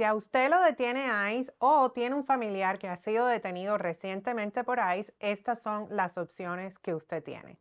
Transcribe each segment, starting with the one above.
Si a usted lo detiene ICE o tiene un familiar que ha sido detenido recientemente por ICE, estas son las opciones que usted tiene.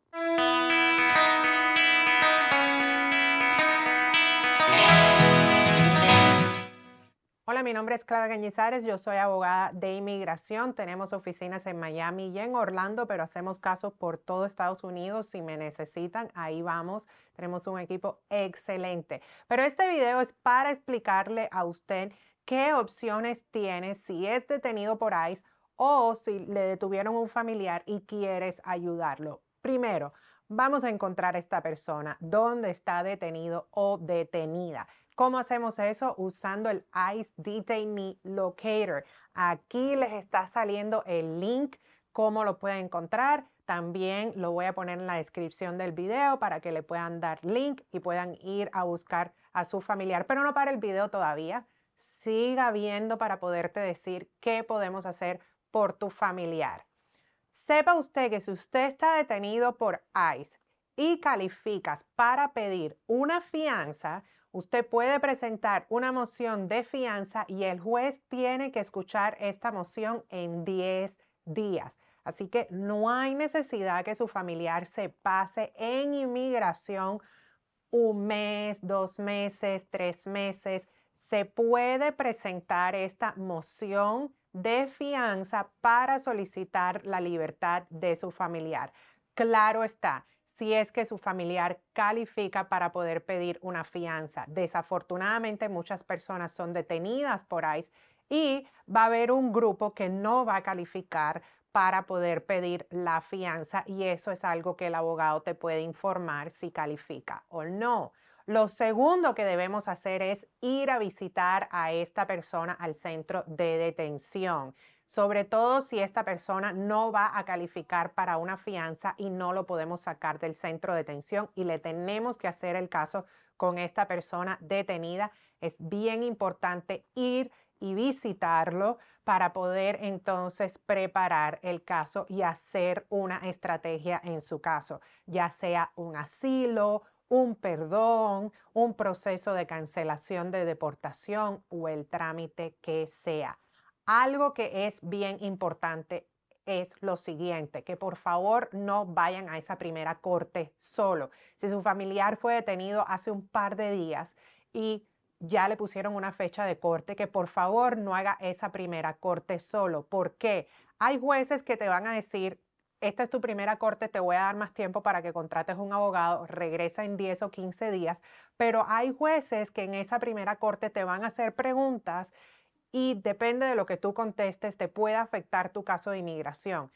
Hola, mi nombre es Clara Gañizares yo soy abogada de inmigración. Tenemos oficinas en Miami y en Orlando, pero hacemos casos por todo Estados Unidos. Si me necesitan, ahí vamos. Tenemos un equipo excelente. Pero este video es para explicarle a usted qué opciones tienes si es detenido por ICE o si le detuvieron un familiar y quieres ayudarlo. Primero, vamos a encontrar a esta persona, dónde está detenido o detenida. ¿Cómo hacemos eso? Usando el ICE Detainee Locator. Aquí les está saliendo el link, cómo lo pueden encontrar. También lo voy a poner en la descripción del video para que le puedan dar link y puedan ir a buscar a su familiar. Pero no para el video todavía siga viendo para poderte decir qué podemos hacer por tu familiar. Sepa usted que si usted está detenido por ICE y calificas para pedir una fianza, usted puede presentar una moción de fianza y el juez tiene que escuchar esta moción en 10 días. Así que no hay necesidad que su familiar se pase en inmigración un mes, dos meses, tres meses se puede presentar esta moción de fianza para solicitar la libertad de su familiar. Claro está, si es que su familiar califica para poder pedir una fianza. Desafortunadamente muchas personas son detenidas por ICE y va a haber un grupo que no va a calificar para poder pedir la fianza y eso es algo que el abogado te puede informar si califica o no. Lo segundo que debemos hacer es ir a visitar a esta persona al centro de detención sobre todo si esta persona no va a calificar para una fianza y no lo podemos sacar del centro de detención y le tenemos que hacer el caso con esta persona detenida. Es bien importante ir y visitarlo para poder entonces preparar el caso y hacer una estrategia en su caso, ya sea un asilo, un perdón, un proceso de cancelación de deportación o el trámite que sea. Algo que es bien importante es lo siguiente, que por favor no vayan a esa primera corte solo. Si su familiar fue detenido hace un par de días y ya le pusieron una fecha de corte, que por favor no haga esa primera corte solo. Porque Hay jueces que te van a decir, esta es tu primera corte, te voy a dar más tiempo para que contrates un abogado, regresa en 10 o 15 días, pero hay jueces que en esa primera corte te van a hacer preguntas y depende de lo que tú contestes, te puede afectar tu caso de inmigración.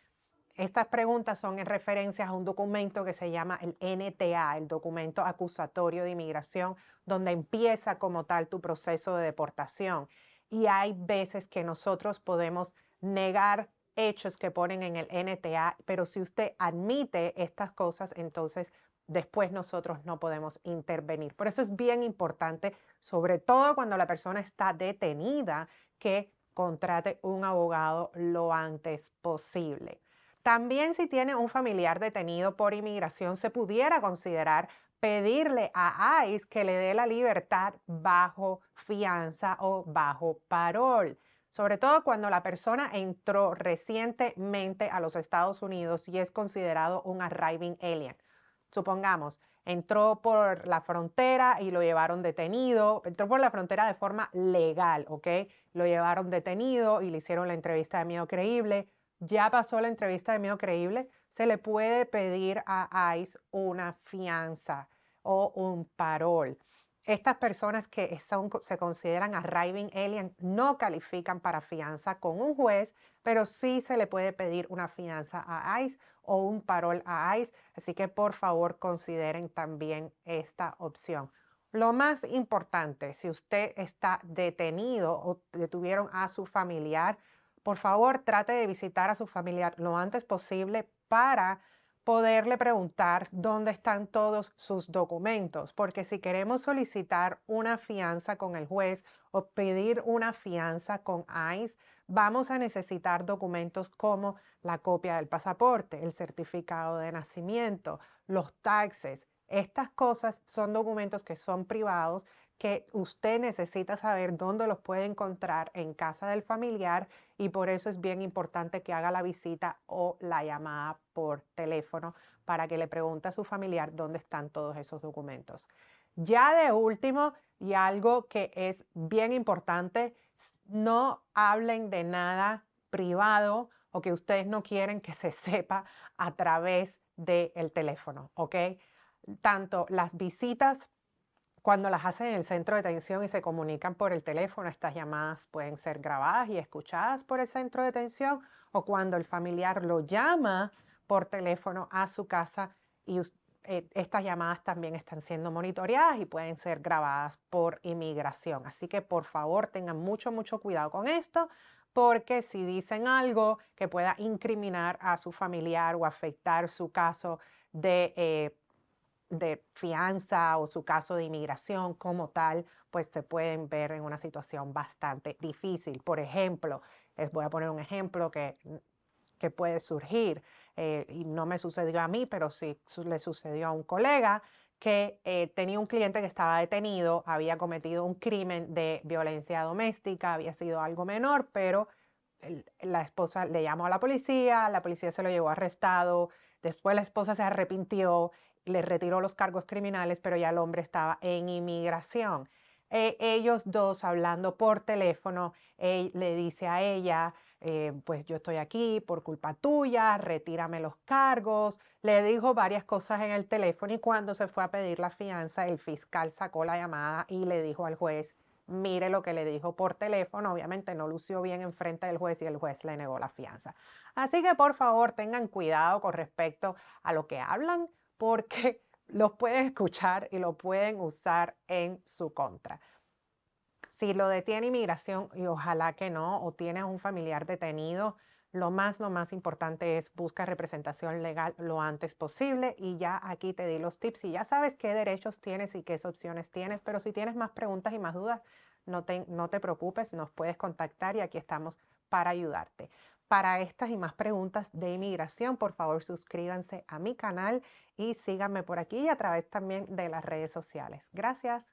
Estas preguntas son en referencia a un documento que se llama el NTA, el documento acusatorio de inmigración, donde empieza como tal tu proceso de deportación. Y hay veces que nosotros podemos negar hechos que ponen en el NTA, pero si usted admite estas cosas, entonces después nosotros no podemos intervenir. Por eso es bien importante, sobre todo cuando la persona está detenida, que contrate un abogado lo antes posible. También si tiene un familiar detenido por inmigración, se pudiera considerar pedirle a ICE que le dé la libertad bajo fianza o bajo parol sobre todo cuando la persona entró recientemente a los Estados Unidos y es considerado un arriving alien. Supongamos, entró por la frontera y lo llevaron detenido, entró por la frontera de forma legal, ¿ok? Lo llevaron detenido y le hicieron la entrevista de miedo creíble, ya pasó la entrevista de miedo creíble, se le puede pedir a ICE una fianza o un parol. Estas personas que se consideran arriving alien no califican para fianza con un juez, pero sí se le puede pedir una fianza a ICE o un parol a ICE, así que por favor consideren también esta opción. Lo más importante, si usted está detenido o detuvieron a su familiar, por favor trate de visitar a su familiar lo antes posible para poderle preguntar dónde están todos sus documentos, porque si queremos solicitar una fianza con el juez o pedir una fianza con ICE, vamos a necesitar documentos como la copia del pasaporte, el certificado de nacimiento, los taxes. Estas cosas son documentos que son privados que usted necesita saber dónde los puede encontrar en casa del familiar y por eso es bien importante que haga la visita o la llamada por teléfono para que le pregunte a su familiar dónde están todos esos documentos. Ya de último, y algo que es bien importante, no hablen de nada privado o que ustedes no quieren que se sepa a través del teléfono, ¿ok? Tanto las visitas cuando las hacen en el centro de atención y se comunican por el teléfono, estas llamadas pueden ser grabadas y escuchadas por el centro de detención o cuando el familiar lo llama por teléfono a su casa y eh, estas llamadas también están siendo monitoreadas y pueden ser grabadas por inmigración. Así que por favor tengan mucho, mucho cuidado con esto porque si dicen algo que pueda incriminar a su familiar o afectar su caso de... Eh, de fianza o su caso de inmigración como tal, pues se pueden ver en una situación bastante difícil. Por ejemplo, les voy a poner un ejemplo que, mm, puede surgir, eh, y no me sucedió a mí, pero sí le sucedió a un colega que eh, tenía un cliente que estaba detenido, había cometido un crimen de violencia doméstica, había sido algo menor, pero la esposa le llamó a la policía, la policía se lo llevó arrestado, después la esposa se arrepintió le retiró los cargos criminales, pero ya el hombre estaba en inmigración. Eh, ellos dos hablando por teléfono, él le dice a ella, eh, pues yo estoy aquí por culpa tuya, retírame los cargos, le dijo varias cosas en el teléfono y cuando se fue a pedir la fianza, el fiscal sacó la llamada y le dijo al juez, mire lo que le dijo por teléfono, obviamente no lució bien enfrente del juez y el juez le negó la fianza. Así que por favor tengan cuidado con respecto a lo que hablan, porque los pueden escuchar y lo pueden usar en su contra. Si lo detiene inmigración, y ojalá que no, o tienes un familiar detenido, lo más, lo más importante es buscar representación legal lo antes posible y ya aquí te di los tips y ya sabes qué derechos tienes y qué opciones tienes, pero si tienes más preguntas y más dudas, no te preocupes, nos puedes contactar y aquí estamos para ayudarte. Para estas y más preguntas de inmigración, por favor suscríbanse a mi canal y síganme por aquí y a través también de las redes sociales. Gracias.